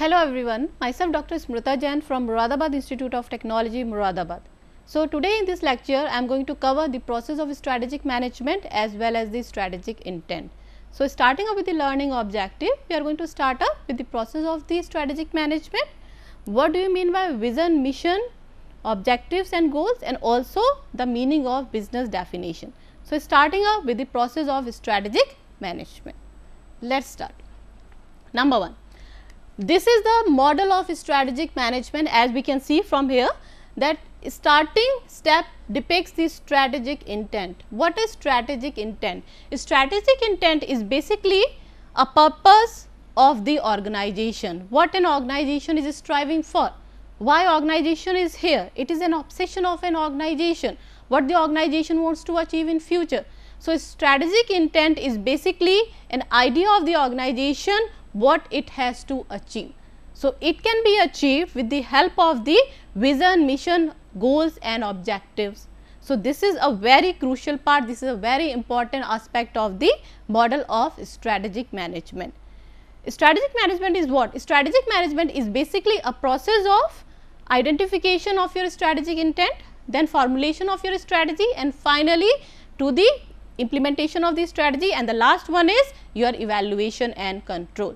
Hello everyone, myself Dr. Smrita Jain from Muradabad Institute of Technology, Muradabad. So, today in this lecture, I am going to cover the process of strategic management as well as the strategic intent. So, starting up with the learning objective, we are going to start up with the process of the strategic management. What do you mean by vision, mission, objectives and goals and also the meaning of business definition. So, starting up with the process of strategic management. Let us start. Number 1 this is the model of strategic management as we can see from here that starting step depicts the strategic intent. What is strategic intent? Strategic intent is basically a purpose of the organization. What an organization is striving for? Why organization is here? It is an obsession of an organization. What the organization wants to achieve in future. So, strategic intent is basically an idea of the organization what it has to achieve. So, it can be achieved with the help of the vision, mission, goals and objectives. So, this is a very crucial part, this is a very important aspect of the model of strategic management. Strategic management is what? Strategic management is basically a process of identification of your strategic intent, then formulation of your strategy and finally, to the implementation of this strategy and the last one is your evaluation and control.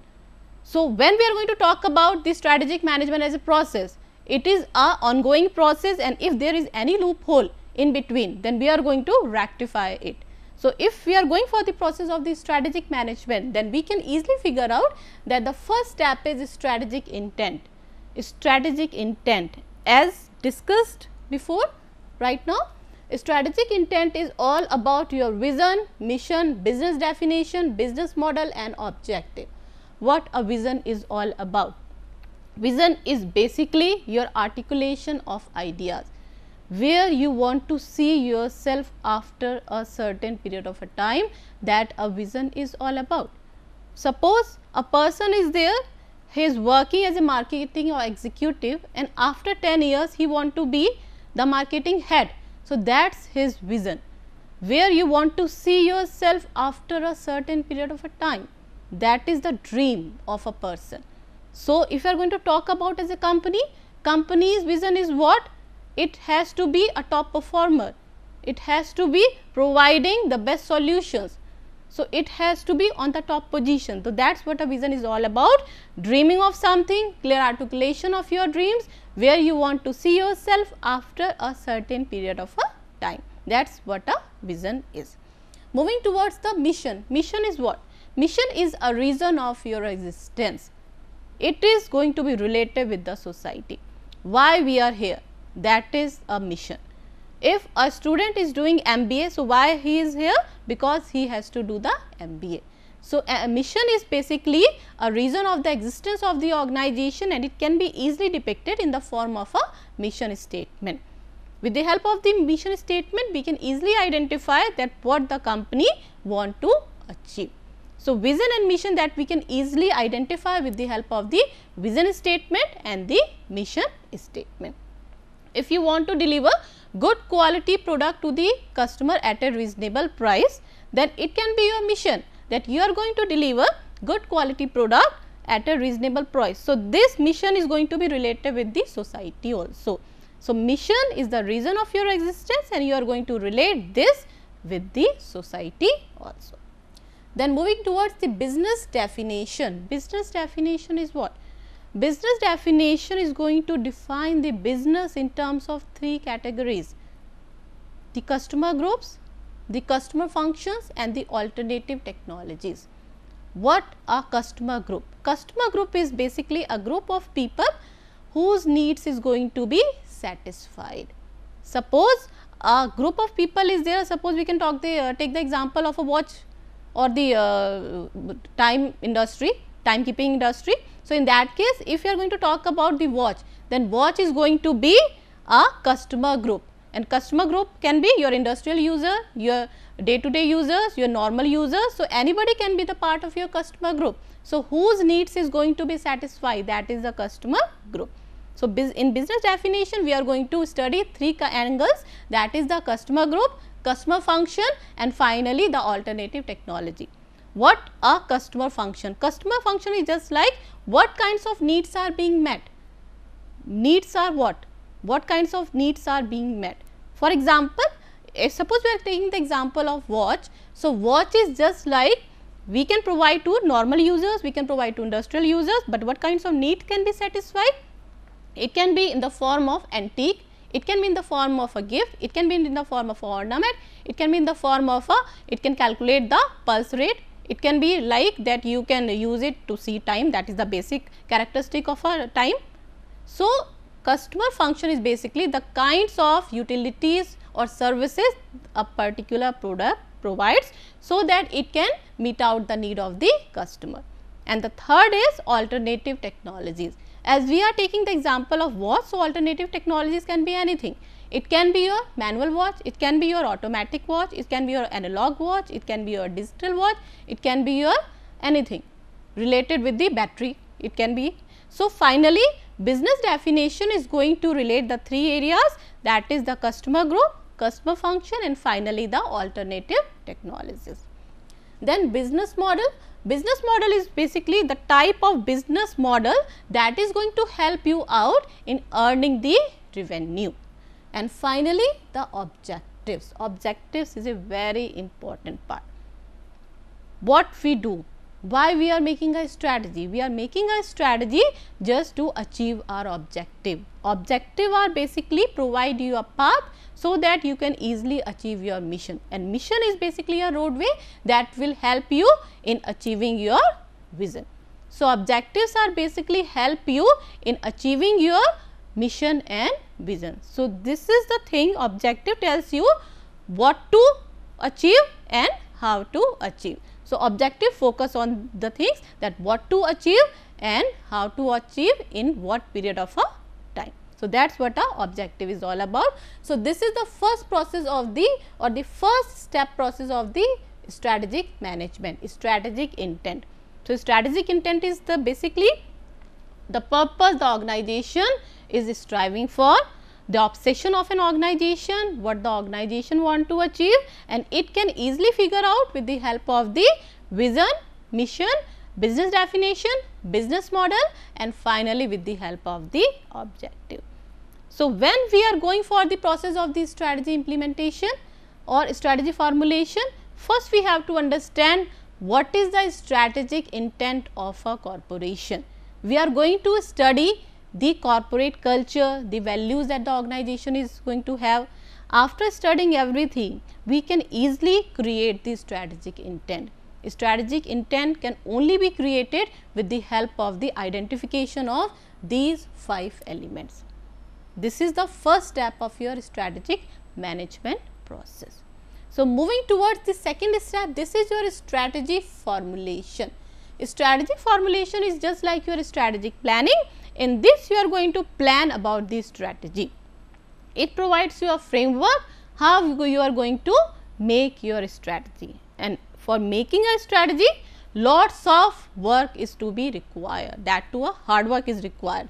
So, when we are going to talk about the strategic management as a process, it is a ongoing process and if there is any loophole in between then we are going to rectify it. So, if we are going for the process of the strategic management then we can easily figure out that the first step is strategic intent. Strategic intent as discussed before right now Strategic intent is all about your vision, mission, business definition, business model and objective. What a vision is all about. Vision is basically your articulation of ideas where you want to see yourself after a certain period of a time that a vision is all about. Suppose a person is there, he is working as a marketing or executive and after 10 years he want to be the marketing head so, that is his vision where you want to see yourself after a certain period of a time that is the dream of a person. So, if you are going to talk about as a company, company's vision is what? It has to be a top performer, it has to be providing the best solutions. So, it has to be on the top position. So, that is what a vision is all about dreaming of something, clear articulation of your dreams where you want to see yourself after a certain period of a time. That is what a vision is. Moving towards the mission. Mission is what? Mission is a reason of your existence. It is going to be related with the society. Why we are here? That is a mission. If a student is doing MBA, so why he is here? Because he has to do the MBA. So, a mission is basically a reason of the existence of the organization and it can be easily depicted in the form of a mission statement. With the help of the mission statement, we can easily identify that what the company want to achieve. So, vision and mission that we can easily identify with the help of the vision statement and the mission statement. If you want to deliver good quality product to the customer at a reasonable price, then it can be your mission that you are going to deliver good quality product at a reasonable price. So, this mission is going to be related with the society also. So, mission is the reason of your existence and you are going to relate this with the society also. Then moving towards the business definition, business definition is what? Business definition is going to define the business in terms of three categories, the customer groups, the customer functions and the alternative technologies. What are customer group? Customer group is basically a group of people whose needs is going to be satisfied. Suppose a group of people is there, suppose we can talk the uh, take the example of a watch or the uh, time industry, timekeeping industry. So, in that case if you are going to talk about the watch, then watch is going to be a customer group and customer group can be your industrial user, your day to day users, your normal users. So, anybody can be the part of your customer group. So, whose needs is going to be satisfied that is the customer group. So, in business definition we are going to study three angles that is the customer group, customer function and finally, the alternative technology. What a customer function? Customer function is just like what kinds of needs are being met? Needs are what? What kinds of needs are being met? For example, suppose we are taking the example of watch. So, watch is just like we can provide to normal users, we can provide to industrial users, but what kinds of need can be satisfied? It can be in the form of antique, it can be in the form of a gift, it can be in the form of ornament, it can be in the form of a, it can calculate the pulse rate, it can be like that you can use it to see time that is the basic characteristic of a time. So, customer function is basically the kinds of utilities or services a particular product provides so that it can meet out the need of the customer. And the third is alternative technologies. As we are taking the example of watch, so alternative technologies can be anything. It can be your manual watch, it can be your automatic watch, it can be your analog watch, it can be your digital watch, it can be your anything related with the battery, it can be so, finally, business definition is going to relate the three areas that is the customer group, customer function and finally, the alternative technologies. Then business model, business model is basically the type of business model that is going to help you out in earning the revenue. And finally, the objectives, objectives is a very important part. What we do, why we are making a strategy? We are making a strategy just to achieve our objective. Objective are basically provide you a path so that you can easily achieve your mission and mission is basically a roadway that will help you in achieving your vision. So, objectives are basically help you in achieving your mission and vision. So, this is the thing objective tells you what to achieve and how to achieve. So, objective focus on the things that what to achieve and how to achieve in what period of a time. So, that is what our objective is all about. So, this is the first process of the or the first step process of the strategic management, strategic intent. So, strategic intent is the basically the purpose the organization is striving for the obsession of an organization, what the organization want to achieve and it can easily figure out with the help of the vision, mission, business definition, business model and finally, with the help of the objective. So, when we are going for the process of the strategy implementation or strategy formulation, first we have to understand what is the strategic intent of a corporation. We are going to study the corporate culture, the values that the organization is going to have. After studying everything, we can easily create the strategic intent. Strategic intent can only be created with the help of the identification of these five elements. This is the first step of your strategic management process. So, moving towards the second step, this is your strategy formulation. Strategy formulation is just like your strategic planning in this you are going to plan about the strategy. It provides you a framework how you are going to make your strategy and for making a strategy lots of work is to be required that too a hard work is required.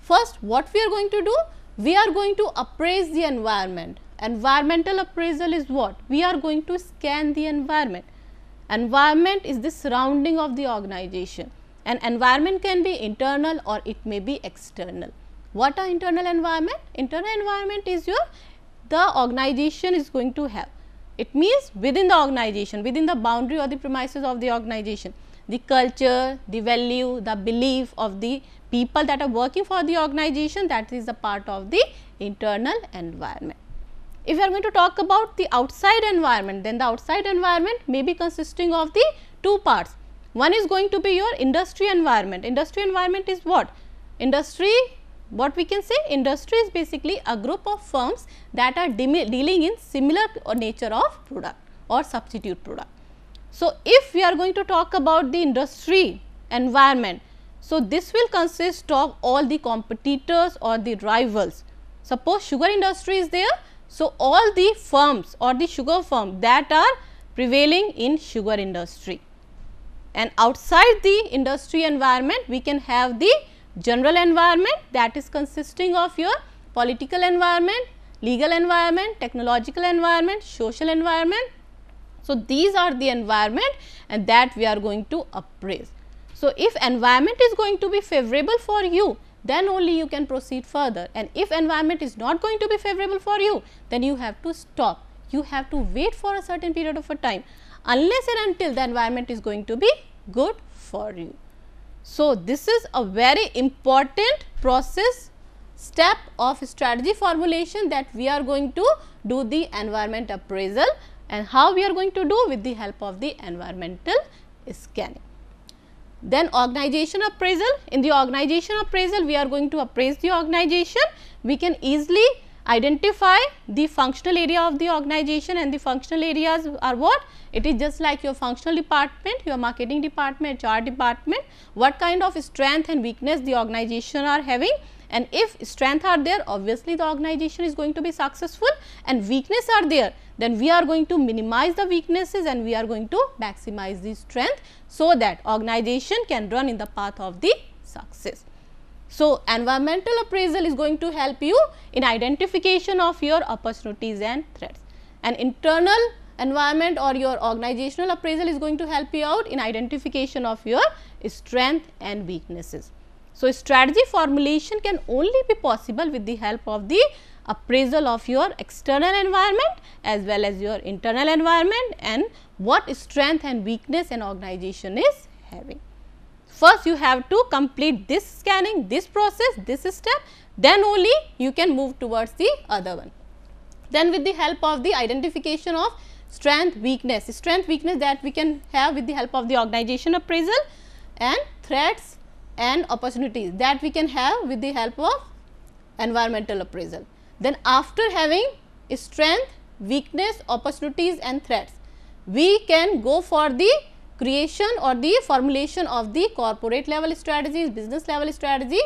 First what we are going to do? We are going to appraise the environment. Environmental appraisal is what? We are going to scan the environment. Environment is the surrounding of the organization an environment can be internal or it may be external. What are internal environment? Internal environment is your the organization is going to have. It means within the organization, within the boundary or the premises of the organization, the culture, the value, the belief of the people that are working for the organization that is the part of the internal environment. If you are going to talk about the outside environment, then the outside environment may be consisting of the two parts. One is going to be your industry environment. Industry environment is what? Industry, what we can say? Industry is basically a group of firms that are dealing in similar nature of product or substitute product. So, if we are going to talk about the industry environment, so this will consist of all the competitors or the rivals. Suppose sugar industry is there, so all the firms or the sugar firm that are prevailing in sugar industry and outside the industry environment we can have the general environment that is consisting of your political environment, legal environment, technological environment, social environment. So, these are the environment and that we are going to appraise. So, if environment is going to be favorable for you, then only you can proceed further and if environment is not going to be favorable for you, then you have to stop. You have to wait for a certain period of a time unless and until the environment is going to be good for you. So, this is a very important process step of strategy formulation that we are going to do the environment appraisal and how we are going to do with the help of the environmental scanning. Then organization appraisal, in the organization appraisal we are going to appraise the organization, we can easily identify the functional area of the organization and the functional areas are what? It is just like your functional department, your marketing department, HR department, what kind of strength and weakness the organization are having and if strength are there obviously the organization is going to be successful and weakness are there then we are going to minimize the weaknesses and we are going to maximize the strength so that organization can run in the path of the success. So, environmental appraisal is going to help you in identification of your opportunities and threats. An internal environment or your organizational appraisal is going to help you out in identification of your strength and weaknesses. So, strategy formulation can only be possible with the help of the appraisal of your external environment as well as your internal environment and what strength and weakness an organization is having first you have to complete this scanning, this process, this step, then only you can move towards the other one. Then with the help of the identification of strength weakness, strength weakness that we can have with the help of the organization appraisal and threats and opportunities that we can have with the help of environmental appraisal. Then after having strength, weakness, opportunities and threats, we can go for the creation or the formulation of the corporate level strategies, business level strategy.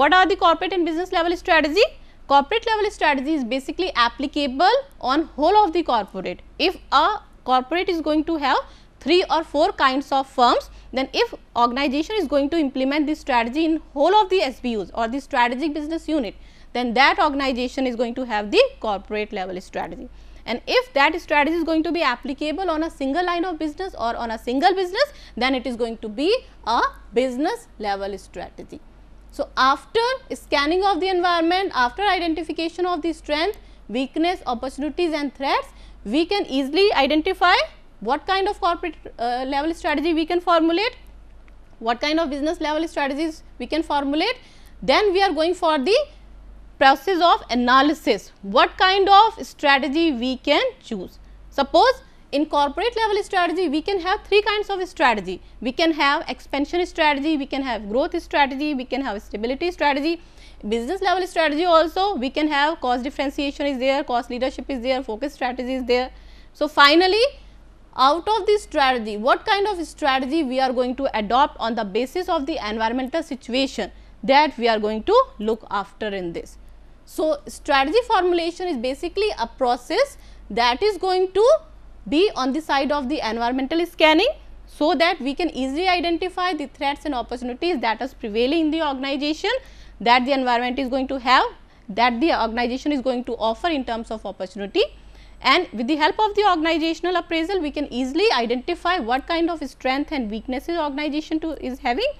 What are the corporate and business level strategy? Corporate level strategy is basically applicable on whole of the corporate. If a corporate is going to have three or four kinds of firms, then if organization is going to implement this strategy in whole of the SBUs or the strategic business unit, then that organization is going to have the corporate level strategy and if that strategy is going to be applicable on a single line of business or on a single business, then it is going to be a business level strategy. So, after scanning of the environment, after identification of the strength, weakness, opportunities and threats, we can easily identify what kind of corporate uh, level strategy we can formulate, what kind of business level strategies we can formulate, then we are going for the process of analysis, what kind of strategy we can choose. Suppose in corporate level strategy, we can have three kinds of strategy. We can have expansion strategy, we can have growth strategy, we can have stability strategy. Business level strategy also, we can have cost differentiation is there, cost leadership is there, focus strategy is there. So, finally, out of this strategy, what kind of strategy we are going to adopt on the basis of the environmental situation that we are going to look after in this. So, strategy formulation is basically a process that is going to be on the side of the environmental scanning so that we can easily identify the threats and opportunities that is prevailing in the organization that the environment is going to have that the organization is going to offer in terms of opportunity and with the help of the organizational appraisal we can easily identify what kind of strength and weaknesses organization to is having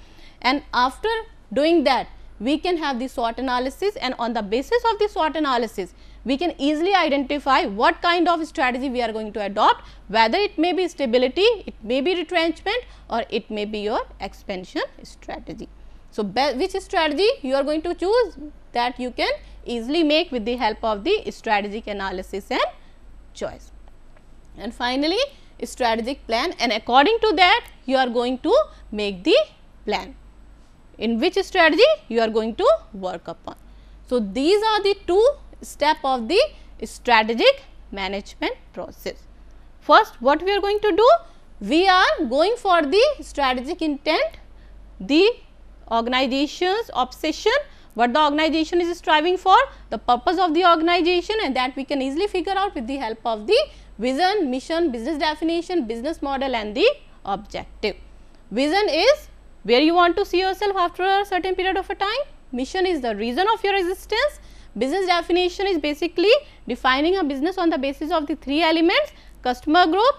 and after doing that we can have the SWOT analysis and on the basis of the SWOT analysis, we can easily identify what kind of strategy we are going to adopt, whether it may be stability, it may be retrenchment or it may be your expansion strategy. So, which strategy you are going to choose that you can easily make with the help of the strategic analysis and choice. And finally, strategic plan and according to that you are going to make the plan in which strategy you are going to work upon. So, these are the two step of the strategic management process. First, what we are going to do? We are going for the strategic intent, the organization's obsession, what the organization is striving for, the purpose of the organization and that we can easily figure out with the help of the vision, mission, business definition, business model and the objective. Vision is where you want to see yourself after a certain period of a time. Mission is the reason of your existence. Business definition is basically defining a business on the basis of the three elements customer group,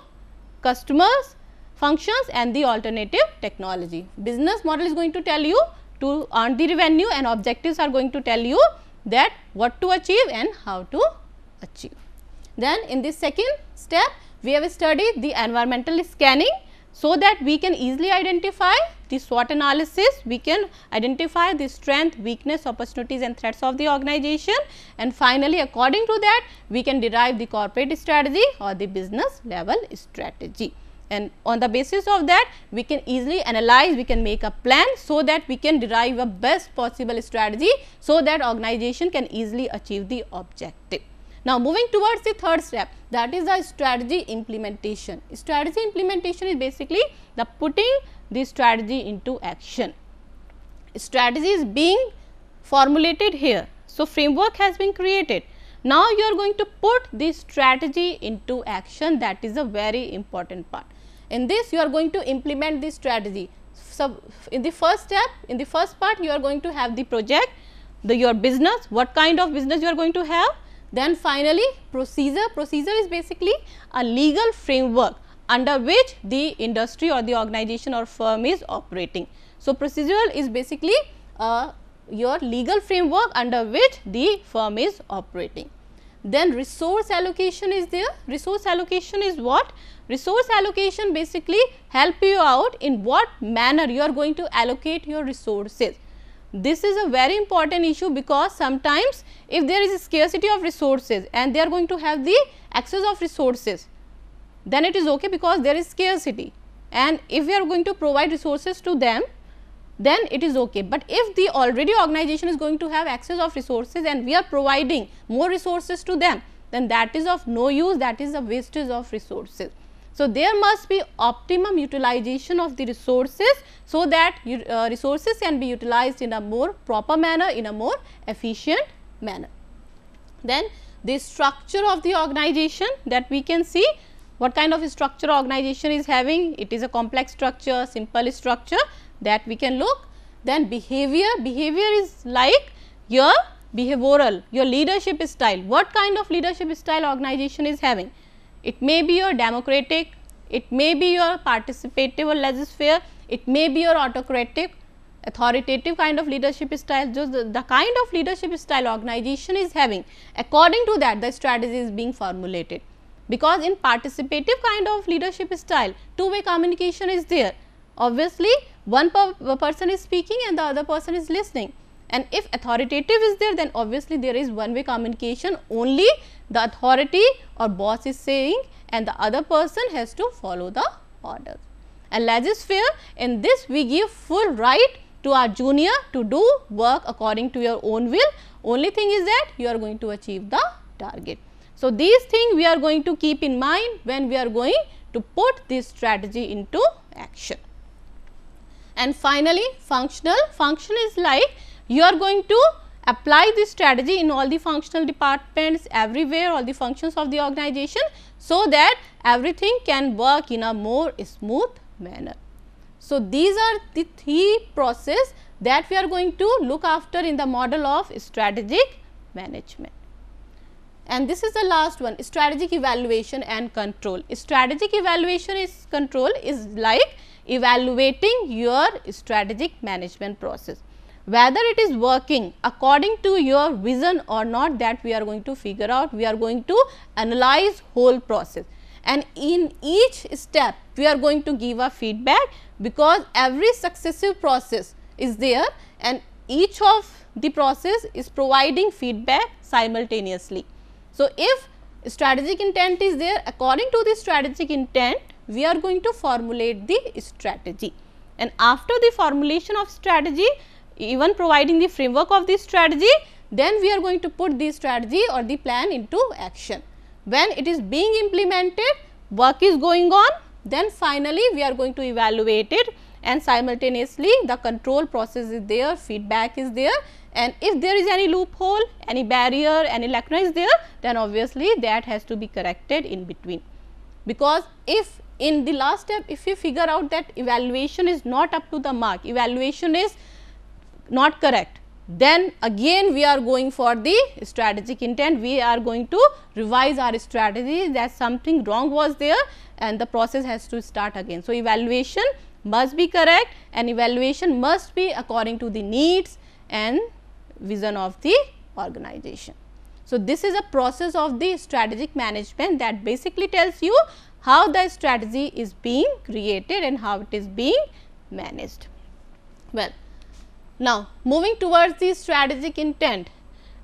customers, functions and the alternative technology. Business model is going to tell you to earn the revenue and objectives are going to tell you that what to achieve and how to achieve. Then in this second step, we have studied the environmental scanning so that we can easily identify the SWOT analysis, we can identify the strength, weakness, opportunities and threats of the organization and finally, according to that we can derive the corporate strategy or the business level strategy. And on the basis of that, we can easily analyze, we can make a plan so that we can derive a best possible strategy so that organization can easily achieve the objective. Now, moving towards the third step that is the strategy implementation. Strategy implementation is basically the putting the strategy into action. Strategy is being formulated here. So, framework has been created. Now, you are going to put this strategy into action that is a very important part. In this you are going to implement this strategy. So, in the first step in the first part you are going to have the project, the your business, what kind of business you are going to have. Then finally, procedure, procedure is basically a legal framework under which the industry or the organization or firm is operating. So, procedural is basically uh, your legal framework under which the firm is operating. Then resource allocation is there. Resource allocation is what? Resource allocation basically help you out in what manner you are going to allocate your resources. This is a very important issue because sometimes if there is scarcity of resources and they are going to have the access of resources then it is okay because there is scarcity and if we are going to provide resources to them then it is okay. But if the already organization is going to have access of resources and we are providing more resources to them then that is of no use that is a wastage of resources. So, there must be optimum utilization of the resources, so that uh, resources can be utilized in a more proper manner, in a more efficient manner. Then the structure of the organization that we can see what kind of structure organization is having? It is a complex structure, simple structure that we can look. Then behavior, behavior is like your behavioral, your leadership style. What kind of leadership style organization is having? It may be your democratic, it may be your participative or laissez-faire, it may be your autocratic, authoritative kind of leadership style, just the, the, kind of leadership style organization is having. According to that, the strategy is being formulated because in participative kind of leadership style two way communication is there obviously one per person is speaking and the other person is listening and if authoritative is there then obviously there is one way communication only the authority or boss is saying and the other person has to follow the order. And laissez-faire in this we give full right to our junior to do work according to your own will only thing is that you are going to achieve the target. So, these things we are going to keep in mind when we are going to put this strategy into action. And finally, functional function is like you are going to apply this strategy in all the functional departments everywhere all the functions of the organization. So, that everything can work in a more smooth manner. So, these are the three process that we are going to look after in the model of strategic management. And this is the last one strategic evaluation and control. Strategic evaluation is control is like evaluating your strategic management process. Whether it is working according to your vision or not that we are going to figure out, we are going to analyze whole process and in each step we are going to give a feedback because every successive process is there and each of the process is providing feedback simultaneously. So, if strategic intent is there according to the strategic intent we are going to formulate the strategy and after the formulation of strategy even providing the framework of the strategy then we are going to put the strategy or the plan into action. When it is being implemented work is going on then finally, we are going to evaluate it and simultaneously the control process is there feedback is there and if there is any loophole, any barrier, any lacuna is there, then obviously that has to be corrected in between. Because if in the last step, if you figure out that evaluation is not up to the mark, evaluation is not correct, then again we are going for the strategic intent, we are going to revise our strategy that something wrong was there and the process has to start again. So, evaluation must be correct and evaluation must be according to the needs and vision of the organization. So, this is a process of the strategic management that basically tells you how the strategy is being created and how it is being managed. Well, now moving towards the strategic intent,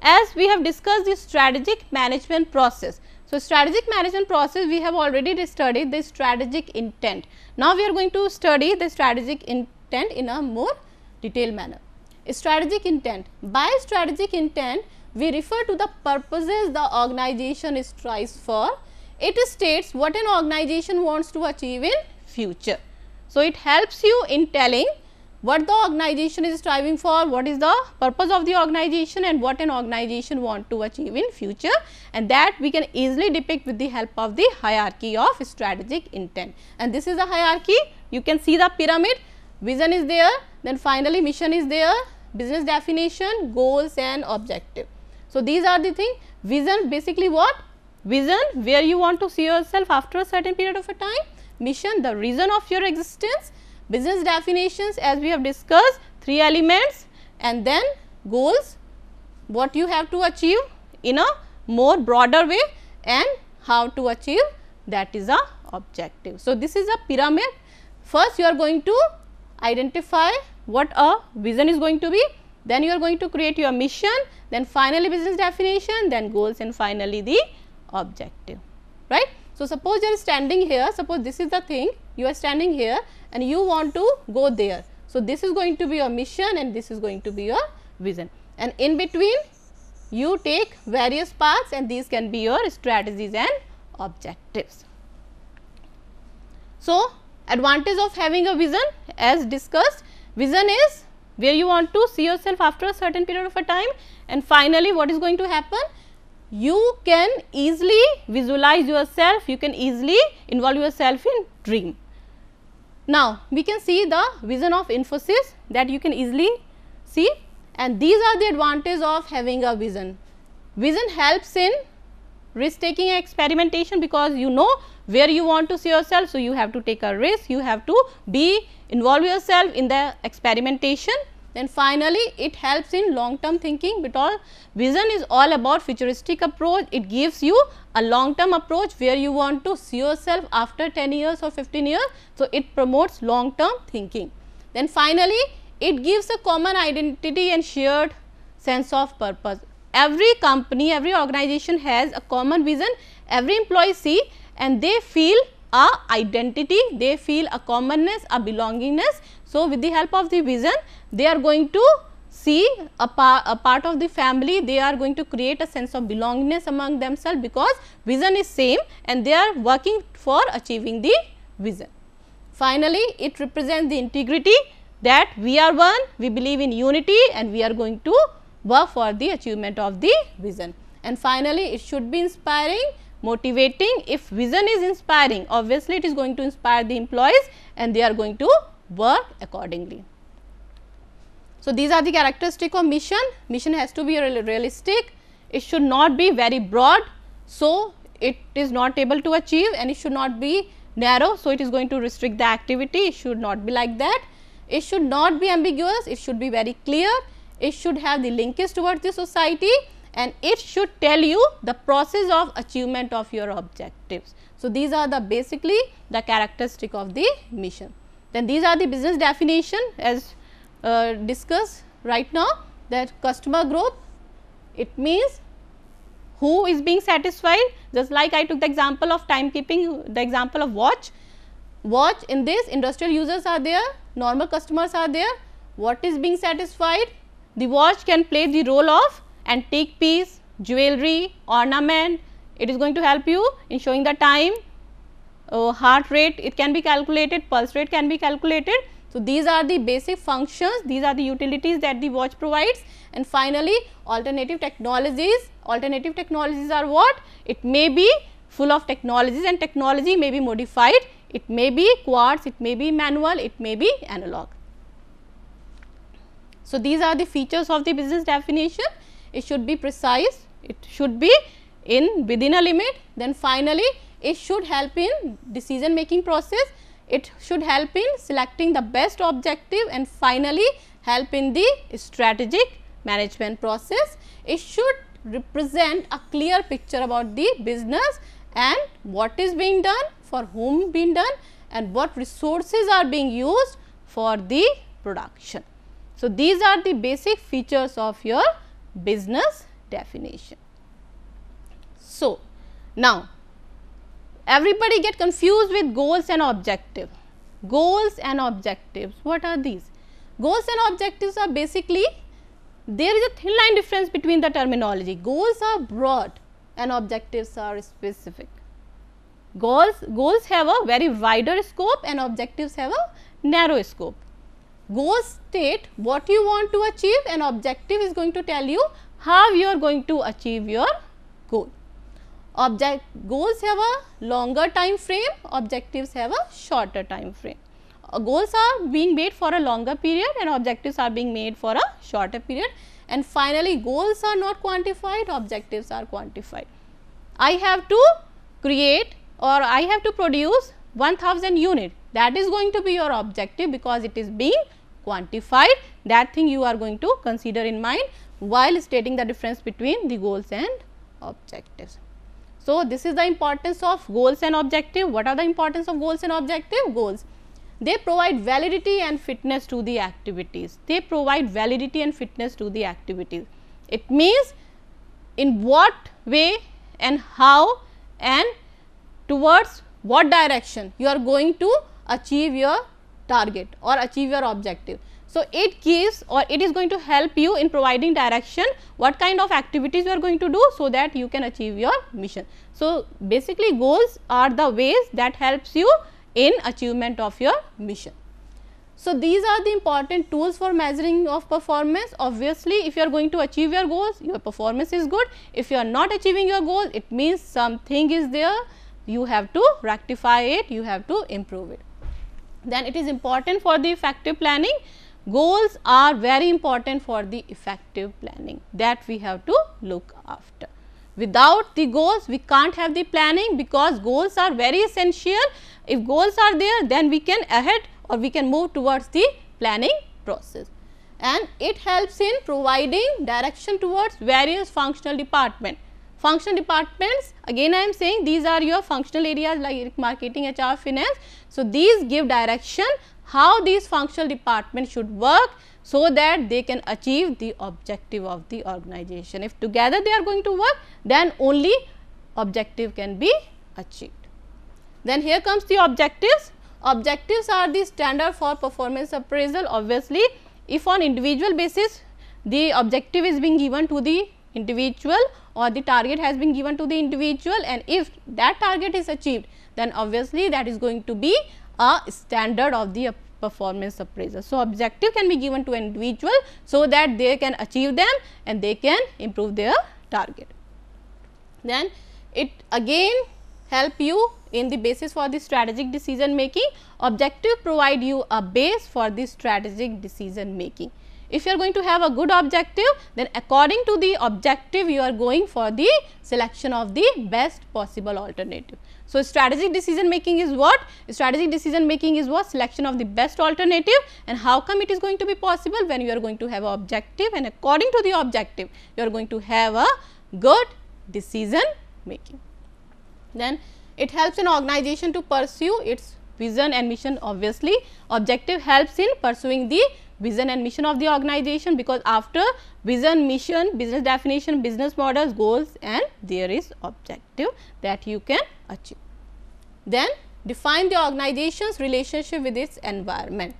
as we have discussed the strategic management process. So, strategic management process we have already studied the strategic intent. Now, we are going to study the strategic intent in a more detailed manner strategic intent. By strategic intent, we refer to the purposes the organization strives for. It states what an organization wants to achieve in future. So, it helps you in telling what the organization is striving for, what is the purpose of the organization and what an organization want to achieve in future and that we can easily depict with the help of the hierarchy of strategic intent. And this is the hierarchy, you can see the pyramid, vision is there, then finally mission is there, business definition, goals and objective. So, these are the thing vision basically what? Vision where you want to see yourself after a certain period of a time, mission the reason of your existence, business definitions as we have discussed three elements and then goals what you have to achieve in a more broader way and how to achieve that is a objective. So, this is a pyramid first you are going to identify what a vision is going to be then you are going to create your mission then finally business definition then goals and finally the objective right so suppose you are standing here suppose this is the thing you are standing here and you want to go there so this is going to be your mission and this is going to be your vision and in between you take various paths and these can be your strategies and objectives so advantage of having a vision as discussed Vision is where you want to see yourself after a certain period of a time and finally, what is going to happen? You can easily visualize yourself, you can easily involve yourself in dream. Now, we can see the vision of Infosys that you can easily see and these are the advantage of having a vision. Vision helps in risk taking experimentation because you know where you want to see yourself. So, you have to take a risk, you have to be involve yourself in the experimentation then finally it helps in long term thinking because vision is all about futuristic approach it gives you a long term approach where you want to see yourself after 10 years or 15 years so it promotes long term thinking then finally it gives a common identity and shared sense of purpose every company every organization has a common vision every employee see and they feel a identity, they feel a commonness, a belongingness. So, with the help of the vision, they are going to see a, pa a part of the family, they are going to create a sense of belongingness among themselves because vision is same and they are working for achieving the vision. Finally, it represents the integrity that we are one, we believe in unity and we are going to work for the achievement of the vision. And finally, it should be inspiring motivating if vision is inspiring obviously it is going to inspire the employees and they are going to work accordingly. So, these are the characteristic of mission. Mission has to be realistic, it should not be very broad. So, it is not able to achieve and it should not be narrow. So, it is going to restrict the activity, it should not be like that. It should not be ambiguous, it should be very clear, it should have the linkage towards the society and it should tell you the process of achievement of your objectives. So, these are the basically the characteristic of the mission. Then these are the business definition as uh, discussed right now that customer growth it means who is being satisfied just like I took the example of timekeeping the example of watch watch in this industrial users are there normal customers are there what is being satisfied the watch can play the role of antique piece, jewelry, ornament. It is going to help you in showing the time, uh, heart rate it can be calculated, pulse rate can be calculated. So, these are the basic functions, these are the utilities that the watch provides and finally, alternative technologies, alternative technologies are what? It may be full of technologies and technology may be modified, it may be quartz, it may be manual, it may be analog. So, these are the features of the business definition it should be precise, it should be in within a limit, then finally, it should help in decision making process, it should help in selecting the best objective and finally, help in the strategic management process. It should represent a clear picture about the business and what is being done, for whom being done and what resources are being used for the production. So, these are the basic features of your business definition. So, now everybody get confused with goals and objective. Goals and objectives, what are these? Goals and objectives are basically, there is a thin line difference between the terminology. Goals are broad and objectives are specific. Goals, goals have a very wider scope and objectives have a narrow scope. Go state what you want to achieve and objective is going to tell you how you are going to achieve your goal. Object goals have a longer time frame, objectives have a shorter time frame. Uh, goals are being made for a longer period and objectives are being made for a shorter period. And finally, goals are not quantified, objectives are quantified. I have to create or I have to produce 1000 unit that is going to be your objective because it is being quantified that thing you are going to consider in mind while stating the difference between the goals and objectives. So, this is the importance of goals and objective. What are the importance of goals and objective? Goals. They provide validity and fitness to the activities. They provide validity and fitness to the activities. It means in what way and how and towards what direction you are going to achieve your target or achieve your objective. So, it gives or it is going to help you in providing direction what kind of activities you are going to do so that you can achieve your mission. So, basically goals are the ways that helps you in achievement of your mission. So, these are the important tools for measuring of performance. Obviously, if you are going to achieve your goals, your performance is good. If you are not achieving your goals, it means something is there, you have to rectify it, you have to improve it then it is important for the effective planning. Goals are very important for the effective planning that we have to look after. Without the goals, we can't have the planning because goals are very essential. If goals are there, then we can ahead or we can move towards the planning process and it helps in providing direction towards various functional department. Function departments again I am saying these are your functional areas like marketing, HR, finance. So, these give direction how these functional departments should work so that they can achieve the objective of the organization. If together they are going to work then only objective can be achieved. Then here comes the objectives. Objectives are the standard for performance appraisal obviously if on individual basis the objective is being given to the individual or the target has been given to the individual and if that target is achieved then obviously that is going to be a standard of the performance appraiser. So, objective can be given to an individual so that they can achieve them and they can improve their target. Then it again help you in the basis for the strategic decision making. Objective provide you a base for the strategic decision making. If you are going to have a good objective, then according to the objective you are going for the selection of the best possible alternative. So, strategic decision making is what? Strategic decision making is what? Selection of the best alternative and how come it is going to be possible when you are going to have an objective and according to the objective you are going to have a good decision making. Then it helps an organization to pursue its vision and mission obviously. Objective helps in pursuing the vision and mission of the organization because after vision, mission, business definition, business models, goals and there is objective that you can achieve. Then define the organization's relationship with its environment.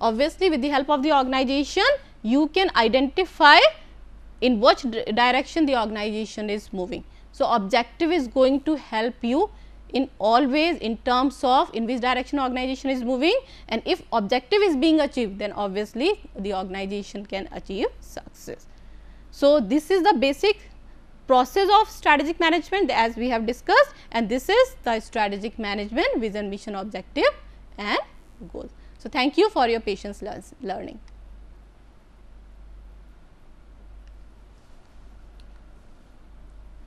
Obviously, with the help of the organization, you can identify in which direction the organization is moving. So, objective is going to help you in always in terms of in which direction organization is moving and if objective is being achieved then obviously the organization can achieve success. So, this is the basic process of strategic management as we have discussed and this is the strategic management vision mission objective and goals. So, thank you for your patience learning.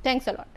Thanks a lot.